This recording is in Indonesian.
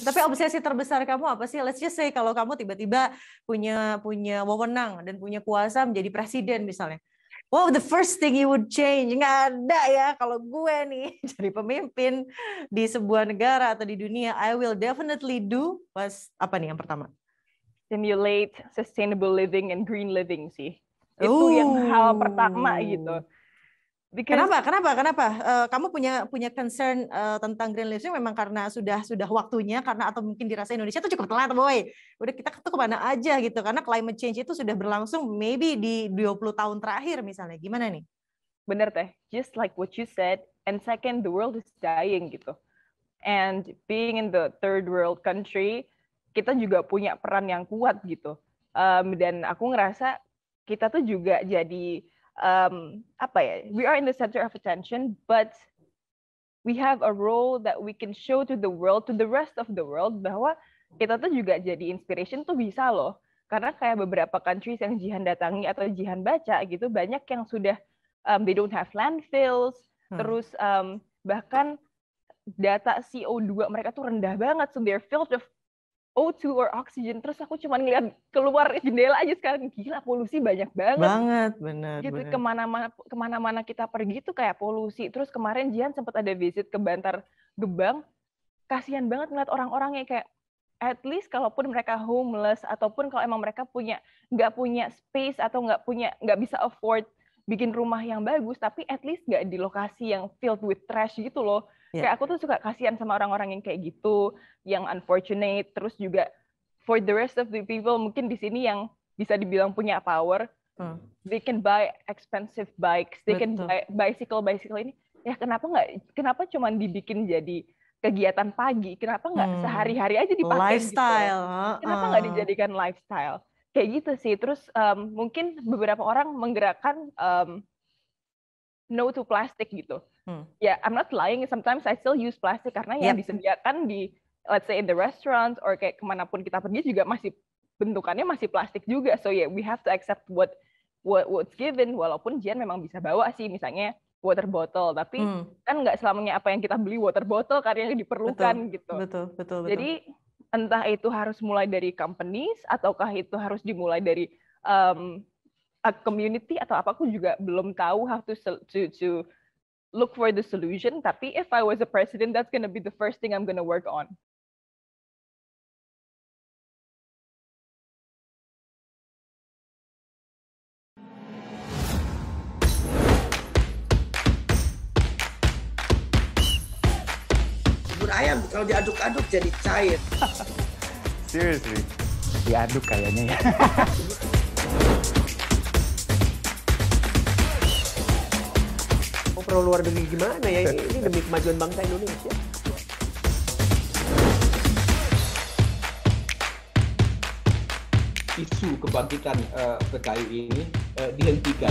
Tapi obsesi terbesar kamu apa sih? Let's just say kalau kamu tiba-tiba punya punya wewenang dan punya kuasa menjadi presiden misalnya. Wow, the first thing you would change nggak ada ya kalau gue nih jadi pemimpin di sebuah negara atau di dunia. I will definitely do was apa nih yang pertama? Stimulate sustainable living and green living sih. Itu Ooh. yang hal pertama gitu. Because... Kenapa? Kenapa? Kenapa? Uh, kamu punya punya concern uh, tentang green living memang karena sudah sudah waktunya karena atau mungkin dirasa Indonesia itu cukup telat, boy. Udah kita tuh kemana aja gitu karena climate change itu sudah berlangsung maybe di 20 tahun terakhir misalnya. Gimana nih? Bener teh. Just like what you said. And second, the world is dying gitu. And being in the third world country, kita juga punya peran yang kuat gitu. Um, dan aku ngerasa kita tuh juga jadi um, apa ya, we are in the center of attention, but we have a role that we can show to the world, to the rest of the world, bahwa kita tuh juga jadi inspiration tuh bisa loh. Karena kayak beberapa countries yang Jihan datangi atau Jihan baca gitu, banyak yang sudah, um, they don't have landfills, hmm. terus um, bahkan data CO2 mereka tuh rendah banget, so they're filled of O2 or oxygen terus aku cuma ngeliat keluar jendela aja sekarang gila polusi banyak banget banget benar gitu bener. kemana-mana kemana-mana kita pergi tuh kayak polusi terus kemarin Jihan sempat ada visit ke Bantar Gebang kasihan banget ngeliat orang orangnya kayak at least kalaupun mereka homeless ataupun kalau emang mereka punya nggak punya space atau nggak punya nggak bisa afford bikin rumah yang bagus tapi at least gak di lokasi yang filled with trash gitu loh yeah. kayak aku tuh suka kasihan sama orang-orang yang kayak gitu yang unfortunate terus juga for the rest of the people mungkin di sini yang bisa dibilang punya power hmm. they can buy expensive bikes they Betul. can buy bicycle bicycle ini ya kenapa nggak kenapa cuma dibikin jadi kegiatan pagi kenapa nggak hmm. sehari-hari aja dipakai gitu lifestyle gitu? kenapa nggak uh. dijadikan lifestyle kayak gitu sih terus um, mungkin beberapa orang menggerakkan um, no to plastic gitu hmm. ya yeah, I'm not lying sometimes I still use plastic karena yep. disediakan di let's say in the restaurant or kayak kemanapun kita pergi juga masih bentukannya masih plastik juga so yeah we have to accept what what what's given walaupun Jian memang bisa bawa sih misalnya water bottle tapi hmm. kan nggak selamanya apa yang kita beli water bottle karena yang diperlukan betul, gitu betul betul, betul. jadi entah itu harus mulai dari companies ataukah itu harus dimulai dari um, a community atau apa aku juga belum tahu how to to to look for the solution tapi if I was a president that's gonna be the first thing I'm gonna work on ayam kalau diaduk-aduk jadi cair. Seriously, diaduk kayaknya ya. oh, pro luar negeri gimana ya? Ini demi kemajuan bangsa Indonesia. isu kebangkitan uh, PKI ini uh, dihentikan.